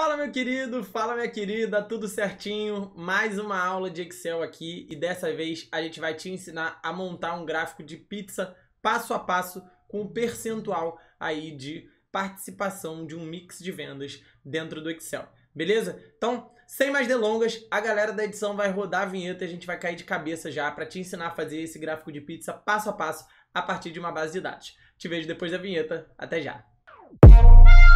Fala meu querido, fala minha querida, tudo certinho? Mais uma aula de Excel aqui e dessa vez a gente vai te ensinar a montar um gráfico de pizza passo a passo com o percentual aí de participação de um mix de vendas dentro do Excel, beleza? Então, sem mais delongas, a galera da edição vai rodar a vinheta e a gente vai cair de cabeça já para te ensinar a fazer esse gráfico de pizza passo a passo a partir de uma base de dados. Te vejo depois da vinheta, até já! Música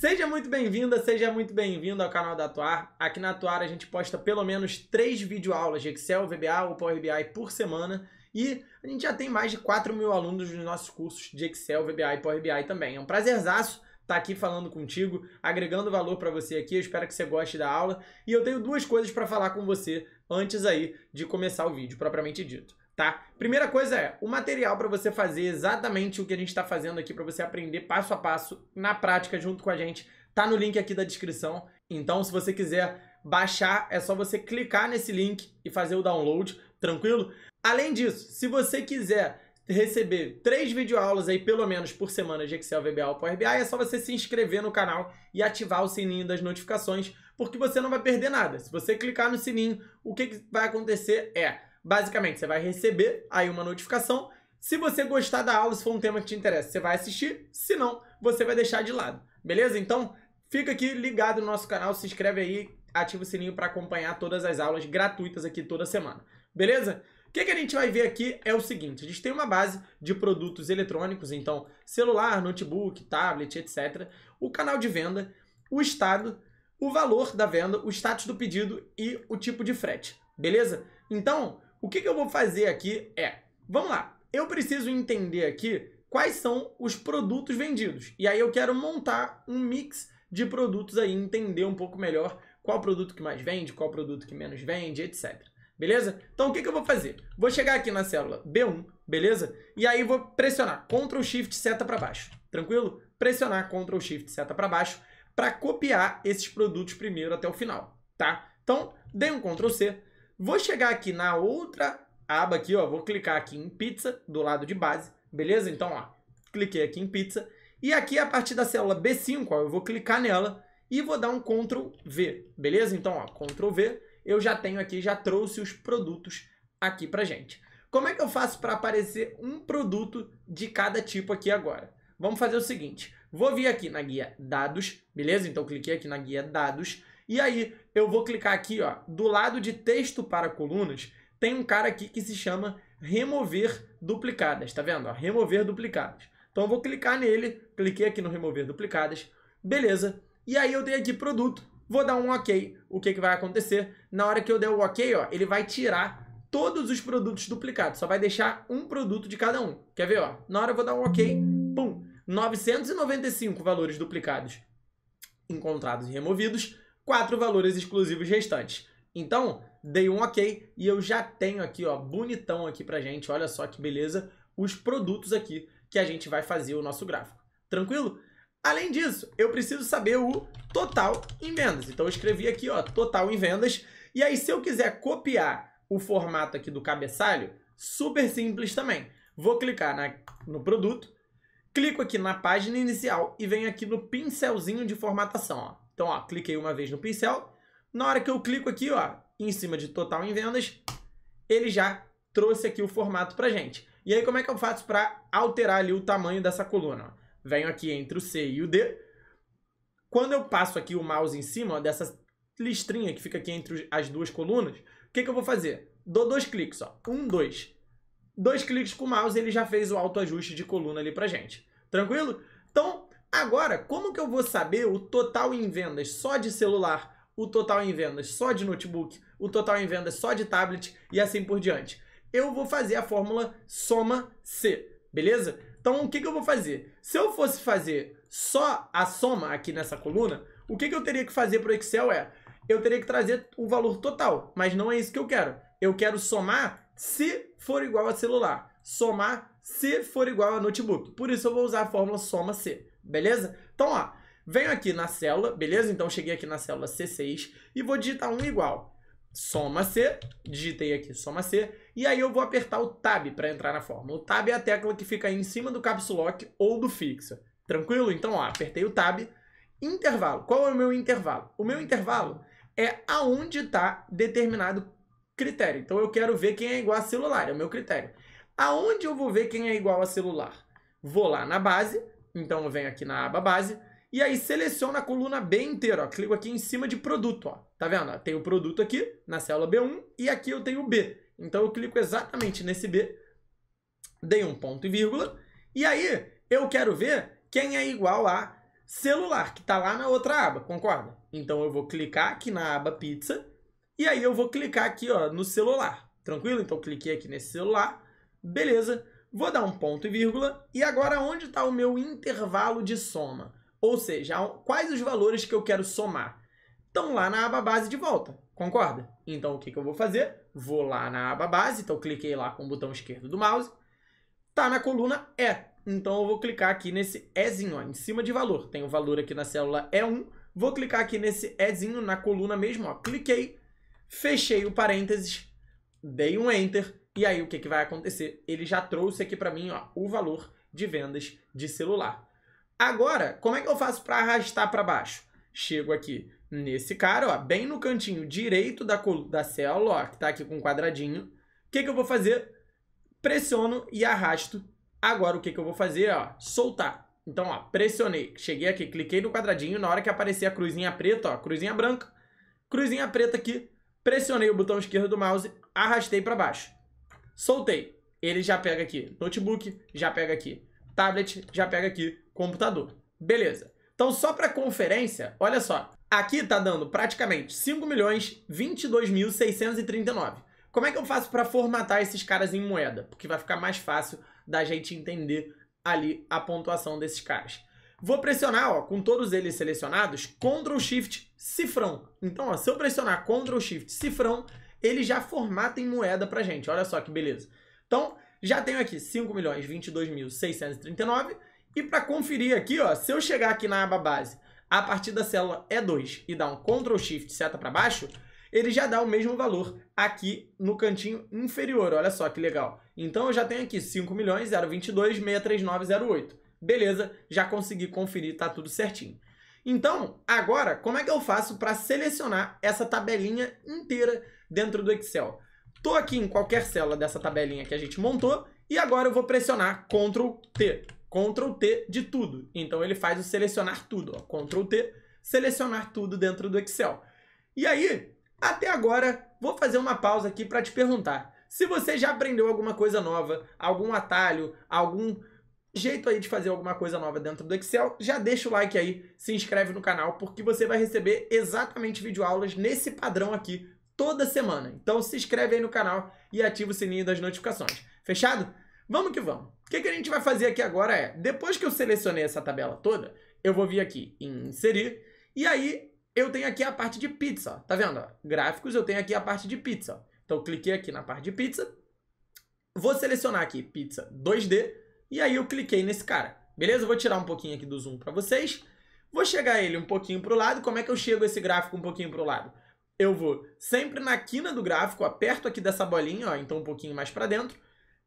Seja muito bem-vinda, seja muito bem-vindo ao canal da Atuar. Aqui na Atuar a gente posta pelo menos três videoaulas de Excel, VBA ou Power BI por semana e a gente já tem mais de 4 mil alunos nos nossos cursos de Excel, VBA e Power BI também. É um prazerzaço estar tá aqui falando contigo, agregando valor para você aqui. Eu espero que você goste da aula e eu tenho duas coisas para falar com você antes aí de começar o vídeo propriamente dito tá? Primeira coisa é, o material para você fazer exatamente o que a gente está fazendo aqui, para você aprender passo a passo, na prática, junto com a gente, tá no link aqui da descrição. Então, se você quiser baixar, é só você clicar nesse link e fazer o download, tranquilo? Além disso, se você quiser receber três videoaulas aí, pelo menos, por semana de Excel, VBA ou Power BI, é só você se inscrever no canal e ativar o sininho das notificações, porque você não vai perder nada. Se você clicar no sininho, o que vai acontecer é Basicamente, você vai receber aí uma notificação. Se você gostar da aula, se for um tema que te interessa, você vai assistir. Se não, você vai deixar de lado. Beleza? Então, fica aqui ligado no nosso canal, se inscreve aí, ativa o sininho para acompanhar todas as aulas gratuitas aqui toda semana. Beleza? O que, que, a gente vai ver aqui é o seguinte: a gente tem uma base de produtos eletrônicos, então celular, notebook, tablet, etc. O canal de venda, o estado, o valor da venda, o status do pedido e o tipo de frete, beleza? Então, o que, que eu vou fazer aqui é, vamos lá, eu preciso entender aqui quais são os produtos vendidos. E aí eu quero montar um mix de produtos aí, entender um pouco melhor qual produto que mais vende, qual produto que menos vende, etc. Beleza? Então o que, que eu vou fazer? Vou chegar aqui na célula B1, beleza? E aí vou pressionar Ctrl Shift seta para baixo, tranquilo? Pressionar Ctrl Shift seta para baixo para copiar esses produtos primeiro até o final, tá? Então, dei um Ctrl C, Vou chegar aqui na outra aba aqui, ó, vou clicar aqui em pizza do lado de base, beleza? Então, ó, cliquei aqui em pizza e aqui a partir da célula B5, ó, eu vou clicar nela e vou dar um Ctrl V, beleza? Então, ó, Ctrl V, eu já tenho aqui, já trouxe os produtos aqui pra gente. Como é que eu faço para aparecer um produto de cada tipo aqui agora? Vamos fazer o seguinte, vou vir aqui na guia dados, beleza? Então cliquei aqui na guia dados e aí, eu vou clicar aqui, ó, do lado de texto para colunas, tem um cara aqui que se chama remover duplicadas, tá vendo? Ó, remover duplicadas. Então eu vou clicar nele, cliquei aqui no remover duplicadas, beleza. E aí eu tenho aqui produto, vou dar um ok. O que, que vai acontecer? Na hora que eu der o ok, ó, ele vai tirar todos os produtos duplicados, só vai deixar um produto de cada um. Quer ver? Ó? Na hora eu vou dar um ok, pum, 995 valores duplicados encontrados e removidos, quatro valores exclusivos restantes. Então, dei um ok e eu já tenho aqui, ó, bonitão aqui pra gente, olha só que beleza, os produtos aqui que a gente vai fazer o nosso gráfico. Tranquilo? Além disso, eu preciso saber o total em vendas. Então eu escrevi aqui, ó, total em vendas. E aí se eu quiser copiar o formato aqui do cabeçalho, super simples também. Vou clicar na, no produto, clico aqui na página inicial e venho aqui no pincelzinho de formatação, ó. Então, ó, cliquei uma vez no pincel. Na hora que eu clico aqui, ó, em cima de total em vendas, ele já trouxe aqui o formato pra gente. E aí, como é que eu faço para alterar ali o tamanho dessa coluna? Ó? Venho aqui entre o C e o D. Quando eu passo aqui o mouse em cima ó, dessa listrinha que fica aqui entre as duas colunas, o que, que eu vou fazer? Dou dois cliques, ó. Um, dois. Dois cliques com o mouse, ele já fez o autoajuste de coluna ali pra gente. Tranquilo? Então, Agora, como que eu vou saber o total em vendas só de celular, o total em vendas só de notebook, o total em vendas só de tablet e assim por diante? Eu vou fazer a fórmula soma C, beleza? Então, o que, que eu vou fazer? Se eu fosse fazer só a soma aqui nessa coluna, o que, que eu teria que fazer para o Excel é, eu teria que trazer o valor total, mas não é isso que eu quero. Eu quero somar se for igual a celular, somar se for igual a notebook. Por isso eu vou usar a fórmula soma C, beleza? Então, ó, venho aqui na célula, beleza? Então cheguei aqui na célula C6 e vou digitar 1 igual. Soma C, digitei aqui soma C, e aí eu vou apertar o Tab para entrar na fórmula. O Tab é a tecla que fica aí em cima do caps lock ou do fixa. Tranquilo? Então, ó, apertei o Tab. Intervalo. Qual é o meu intervalo? O meu intervalo é aonde está determinado critério. Então eu quero ver quem é igual a celular, é o meu critério. Aonde eu vou ver quem é igual a celular? Vou lá na base, então eu venho aqui na aba base, e aí seleciono a coluna B inteira, ó. Clico aqui em cima de produto, ó. Tá vendo? Tem o produto aqui na célula B1 e aqui eu tenho o B. Então eu clico exatamente nesse B, dei um ponto e vírgula, e aí eu quero ver quem é igual a celular, que está lá na outra aba, concorda? Então eu vou clicar aqui na aba pizza, e aí eu vou clicar aqui ó, no celular, tranquilo? Então cliquei aqui nesse celular, beleza. Vou dar um ponto e vírgula. E agora onde está o meu intervalo de soma? Ou seja, quais os valores que eu quero somar? Estão lá na aba base de volta, concorda? Então o que, que eu vou fazer? Vou lá na aba base, então cliquei lá com o botão esquerdo do mouse. Está na coluna E, então eu vou clicar aqui nesse Ezinho, ó, em cima de valor. Tem o valor aqui na célula E1. Vou clicar aqui nesse Ezinho na coluna mesmo, ó. Cliquei, fechei o parênteses, dei um enter e aí o que, que vai acontecer? Ele já trouxe aqui para mim ó, o valor de vendas de celular. Agora, como é que eu faço para arrastar para baixo? Chego aqui nesse cara, ó, bem no cantinho direito da, da célula, ó, que está aqui com um quadradinho. O que, que eu vou fazer? Pressiono e arrasto. Agora o que, que eu vou fazer? Ó, soltar. Então, ó, pressionei, cheguei aqui, cliquei no quadradinho, na hora que aparecer a cruzinha preta, ó, cruzinha branca, cruzinha preta aqui, pressionei o botão esquerdo do mouse, arrastei para baixo. Soltei. Ele já pega aqui. Notebook, já pega aqui. Tablet, já pega aqui. Computador. Beleza. Então, só para conferência, olha só. Aqui tá dando praticamente 5.022.639. milhões Como é que eu faço para formatar esses caras em moeda? Porque vai ficar mais fácil da gente entender ali a pontuação desses caras. Vou pressionar, ó, com todos eles selecionados, Ctrl Shift cifrão. Então, ó, se eu pressionar Ctrl Shift cifrão, ele já formata em moeda pra gente. Olha só que beleza. Então, já tenho aqui 5.022.639 e para conferir aqui, ó, se eu chegar aqui na aba base, a partir da célula E2 é e dar um Ctrl Shift seta para baixo, ele já dá o mesmo valor aqui no cantinho inferior. Olha só que legal. Então eu já tenho aqui 5.022.63908. Beleza, já consegui conferir, tá tudo certinho. Então, agora, como é que eu faço para selecionar essa tabelinha inteira dentro do Excel? Tô aqui em qualquer célula dessa tabelinha que a gente montou e agora eu vou pressionar Ctrl T. Ctrl T de tudo. Então ele faz o selecionar tudo. Ó. Ctrl T, selecionar tudo dentro do Excel. E aí, até agora, vou fazer uma pausa aqui para te perguntar. Se você já aprendeu alguma coisa nova, algum atalho, algum jeito aí de fazer alguma coisa nova dentro do Excel, já deixa o like aí, se inscreve no canal, porque você vai receber exatamente videoaulas nesse padrão aqui toda semana. Então se inscreve aí no canal e ativa o sininho das notificações. Fechado? Vamos que vamos. O que, que a gente vai fazer aqui agora é, depois que eu selecionei essa tabela toda, eu vou vir aqui em inserir, e aí eu tenho aqui a parte de pizza, tá vendo? Gráficos, eu tenho aqui a parte de pizza. Então cliquei aqui na parte de pizza, vou selecionar aqui pizza 2D, e aí eu cliquei nesse cara. Beleza? vou tirar um pouquinho aqui do zoom para vocês. Vou chegar ele um pouquinho para o lado. Como é que eu chego esse gráfico um pouquinho para o lado? Eu vou sempre na quina do gráfico, aperto aqui dessa bolinha, ó, então um pouquinho mais para dentro,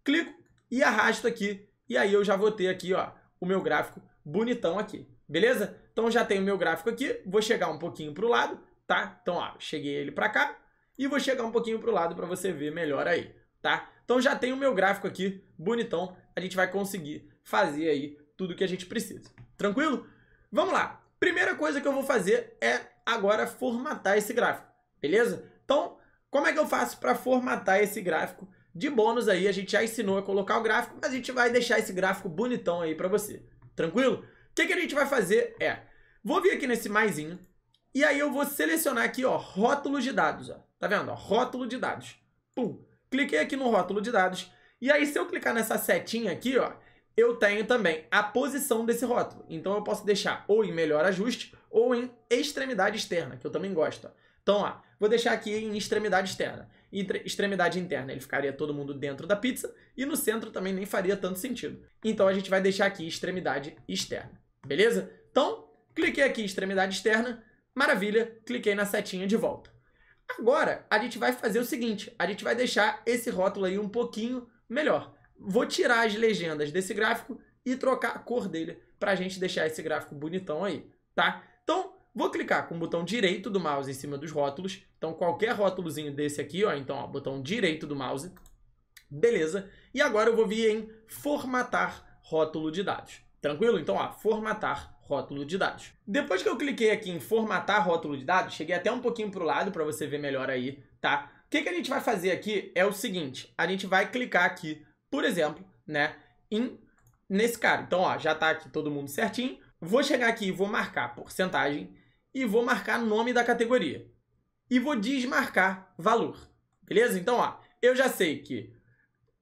clico e arrasto aqui. E aí eu já vou ter aqui, ó, o meu gráfico bonitão aqui. Beleza? Então já tenho o meu gráfico aqui, vou chegar um pouquinho para o lado, tá? Então, ó, cheguei ele para cá e vou chegar um pouquinho para o lado para você ver melhor aí, tá? Então já tenho o meu gráfico aqui bonitão a gente vai conseguir fazer aí tudo o que a gente precisa. Tranquilo? Vamos lá. Primeira coisa que eu vou fazer é agora formatar esse gráfico, beleza? Então, como é que eu faço para formatar esse gráfico? De bônus aí, a gente já ensinou a colocar o gráfico, mas a gente vai deixar esse gráfico bonitão aí para você. Tranquilo? O que, que a gente vai fazer é, vou vir aqui nesse maisinho, e aí eu vou selecionar aqui, ó, rótulo de dados, ó. Tá vendo? Ó, rótulo de dados. Pum. Cliquei aqui no rótulo de dados e aí, se eu clicar nessa setinha aqui, ó, eu tenho também a posição desse rótulo. Então, eu posso deixar ou em melhor ajuste ou em extremidade externa, que eu também gosto. Ó. Então, ó, vou deixar aqui em extremidade externa. e extremidade interna, ele ficaria todo mundo dentro da pizza. E no centro também nem faria tanto sentido. Então, a gente vai deixar aqui extremidade externa. Beleza? Então, cliquei aqui em extremidade externa. Maravilha, cliquei na setinha de volta. Agora, a gente vai fazer o seguinte. A gente vai deixar esse rótulo aí um pouquinho melhor. Vou tirar as legendas desse gráfico e trocar a cor dele para a gente deixar esse gráfico bonitão aí, tá? Então, vou clicar com o botão direito do mouse em cima dos rótulos. Então, qualquer rótulozinho desse aqui, ó, então, ó, botão direito do mouse. Beleza. E agora eu vou vir em formatar rótulo de dados. Tranquilo? Então, ó, formatar rótulo de dados. Depois que eu cliquei aqui em formatar rótulo de dados, cheguei até um pouquinho para o lado para você ver melhor aí, tá? que, que a gente vai fazer aqui é o seguinte, a gente vai clicar aqui, por exemplo, né, em, nesse cara. Então, ó, já tá aqui todo mundo certinho. Vou chegar aqui e vou marcar porcentagem e vou marcar nome da categoria. E vou desmarcar valor, beleza? Então, ó, eu já sei que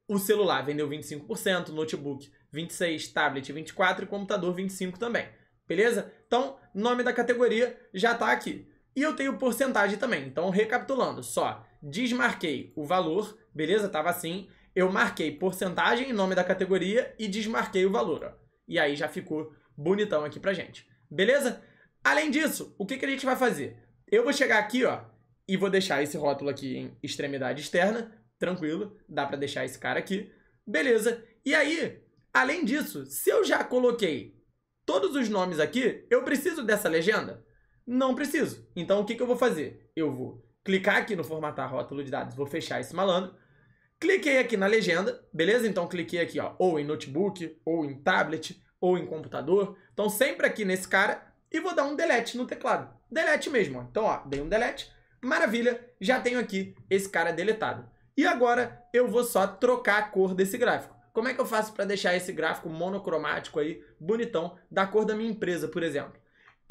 o celular vendeu 25%, notebook 26%, tablet 24% e computador 25% também, beleza? Então, nome da categoria já tá aqui. E eu tenho porcentagem também. Então, recapitulando, só desmarquei o valor, beleza? Tava assim. Eu marquei porcentagem em nome da categoria e desmarquei o valor. Ó. E aí já ficou bonitão aqui pra gente. Beleza? Além disso, o que, que a gente vai fazer? Eu vou chegar aqui, ó, e vou deixar esse rótulo aqui em extremidade externa. Tranquilo, dá pra deixar esse cara aqui. Beleza? E aí, além disso, se eu já coloquei todos os nomes aqui, eu preciso dessa legenda? Não preciso. Então, o que, que eu vou fazer? Eu vou clicar aqui no formatar rótulo de dados, vou fechar esse malandro. Cliquei aqui na legenda, beleza? Então, cliquei aqui, ó, ou em notebook, ou em tablet, ou em computador. Então, sempre aqui nesse cara e vou dar um delete no teclado. Delete mesmo, ó. Então, ó, dei um delete. Maravilha, já tenho aqui esse cara deletado. E agora eu vou só trocar a cor desse gráfico. Como é que eu faço para deixar esse gráfico monocromático aí, bonitão, da cor da minha empresa, por exemplo?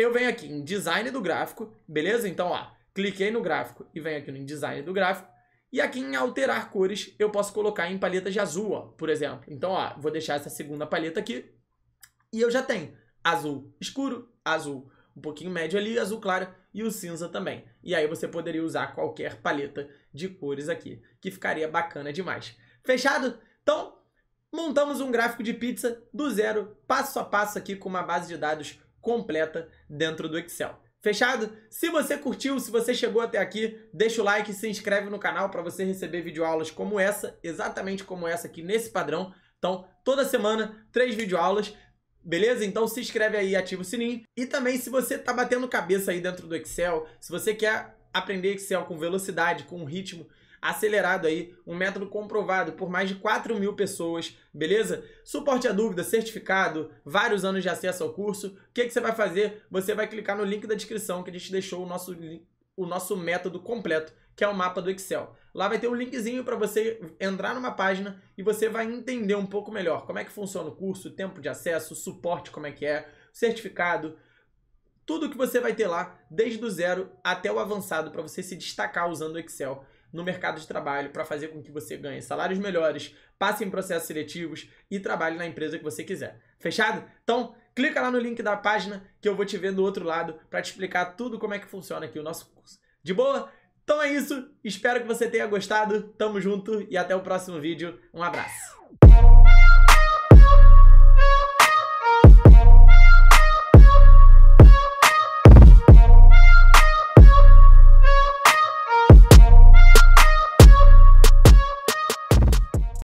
eu venho aqui em design do gráfico, beleza? Então, ó, cliquei no gráfico e venho aqui no design do gráfico. E aqui em alterar cores, eu posso colocar em paleta de azul, ó, por exemplo. Então, ó, vou deixar essa segunda paleta aqui e eu já tenho azul escuro, azul um pouquinho médio ali, azul claro e o cinza também. E aí você poderia usar qualquer paleta de cores aqui, que ficaria bacana demais. Fechado? Então, montamos um gráfico de pizza do zero, passo a passo aqui com uma base de dados completa dentro do Excel. Fechado? Se você curtiu, se você chegou até aqui, deixa o like, se inscreve no canal para você receber videoaulas como essa, exatamente como essa aqui nesse padrão. Então, toda semana, três videoaulas. Beleza? Então se inscreve aí, ativa o sininho. E também se você tá batendo cabeça aí dentro do Excel, se você quer aprender Excel com velocidade, com ritmo, acelerado aí, um método comprovado por mais de 4 mil pessoas, beleza? Suporte à dúvida, certificado, vários anos de acesso ao curso. O que, que você vai fazer? Você vai clicar no link da descrição que a gente deixou o nosso, o nosso método completo, que é o mapa do Excel. Lá vai ter um linkzinho para você entrar numa página e você vai entender um pouco melhor como é que funciona o curso, tempo de acesso, suporte, como é que é, certificado, tudo que você vai ter lá, desde o zero até o avançado, para você se destacar usando o Excel no mercado de trabalho para fazer com que você ganhe salários melhores, passe em processos seletivos e trabalhe na empresa que você quiser. Fechado? Então, clica lá no link da página que eu vou te ver do outro lado para te explicar tudo como é que funciona aqui o nosso curso. De boa? Então é isso. Espero que você tenha gostado. Tamo junto e até o próximo vídeo. Um abraço.